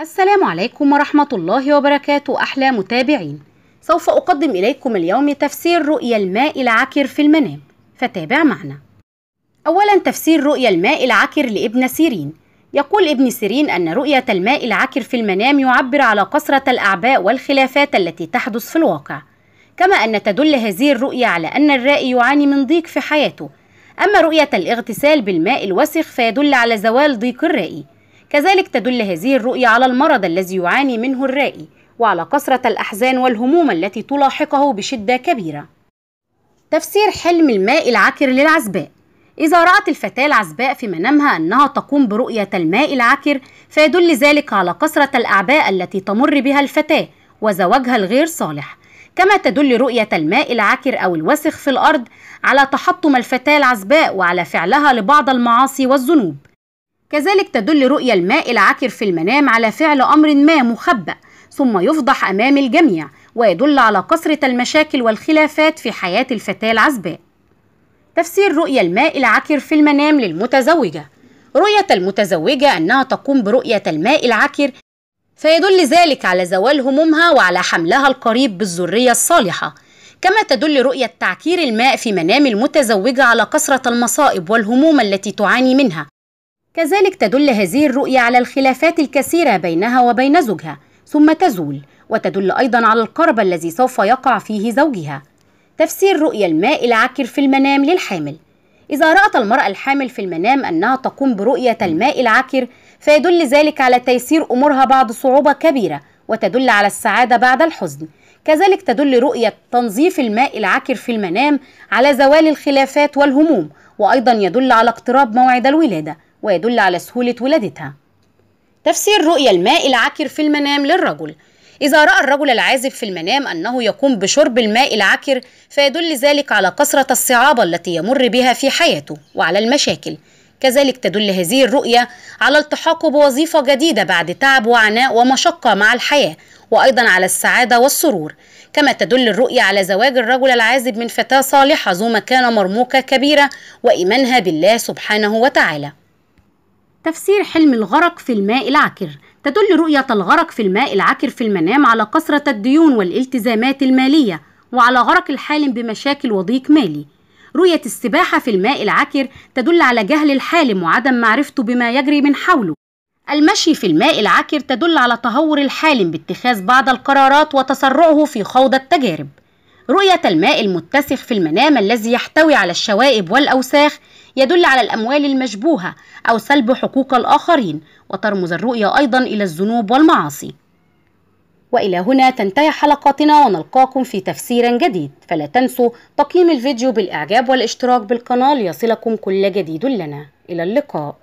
السلام عليكم ورحمة الله وبركاته أحلى متابعين سوف أقدم إليكم اليوم تفسير رؤيا الماء العكر في المنام فتابع معنا أولا تفسير رؤيا الماء العكر لابن سيرين يقول ابن سيرين أن رؤية الماء العكر في المنام يعبر على كثرة الأعباء والخلافات التي تحدث في الواقع كما أن تدل هذه الرؤية على أن الرائي يعاني من ضيق في حياته أما رؤية الاغتسال بالماء الوسخ فيدل على زوال ضيق الرائي كذلك تدل هذه الرؤية على المرض الذي يعاني منه الرائي وعلى كثرة الأحزان والهموم التي تلاحقه بشدة كبيرة تفسير حلم الماء العكر للعزباء إذا رأت الفتاة العزباء في منامها أنها تقوم برؤية الماء العكر فيدل ذلك على كثرة الأعباء التي تمر بها الفتاة وزواجها الغير صالح كما تدل رؤية الماء العكر أو الوسخ في الأرض على تحطم الفتاة العزباء وعلى فعلها لبعض المعاصي والذنوب كذلك تدل رؤية الماء العكر في المنام على فعل أمر ما مخبأ ثم يفضح أمام الجميع ويدل على كثرة المشاكل والخلافات في حياة الفتاة العزباء تفسير رؤية الماء العكر في المنام للمتزوجة رؤية المتزوجة أنها تقوم برؤية الماء العكر فيدل ذلك على زوال همومها وعلى حملها القريب بالذرية الصالحة كما تدل رؤية تعكير الماء في منام المتزوجة على كثرة المصائب والهموم التي تعاني منها كذلك تدل هذه الرؤية على الخلافات الكثيرة بينها وبين زوجها ثم تزول وتدل أيضا على القرب الذي سوف يقع فيه زوجها تفسير رؤية الماء العكر في المنام للحامل إذا رأت المرأة الحامل في المنام أنها تقوم برؤية الماء العكر فيدل ذلك على تيسير أمورها بعد صعوبة كبيرة وتدل على السعادة بعد الحزن كذلك تدل رؤية تنظيف الماء العكر في المنام على زوال الخلافات والهموم وأيضا يدل على اقتراب موعد الولادة ويدل على سهولة ولادتها تفسير رؤية الماء العكر في المنام للرجل إذا رأى الرجل العازب في المنام أنه يقوم بشرب الماء العكر فيدل ذلك على كثرة الصعاب التي يمر بها في حياته وعلى المشاكل كذلك تدل هذه الرؤية على التحاقه بوظيفة جديدة بعد تعب وعناء ومشقة مع الحياة وأيضا على السعادة والسرور كما تدل الرؤية على زواج الرجل العازب من فتاة صالحة ذو مكانة مرموقة كبيرة وإيمانها بالله سبحانه وتعالى تفسير حلم الغرق في الماء العكر تدل رؤية الغرق في الماء العكر في المنام على كثرة الديون والالتزامات المالية وعلى غرق الحالم بمشاكل وضيق مالي رؤية السباحة في الماء العكر تدل على جهل الحالم وعدم معرفته بما يجري من حوله المشي في الماء العكر تدل على تهور الحالم باتخاذ بعض القرارات وتسرعه في خوض التجارب رؤية الماء المتسخ في المنام الذي يحتوي على الشوائب والأوساخ يدل على الأموال المشبوهة أو سلب حقوق الآخرين وترمز الرؤية أيضا إلى الذنوب والمعاصي والى هنا تنتهي حلقاتنا ونلقاكم في تفسير جديد فلا تنسوا تقييم الفيديو بالاعجاب والاشتراك بالقناه ليصلكم كل جديد لنا الى اللقاء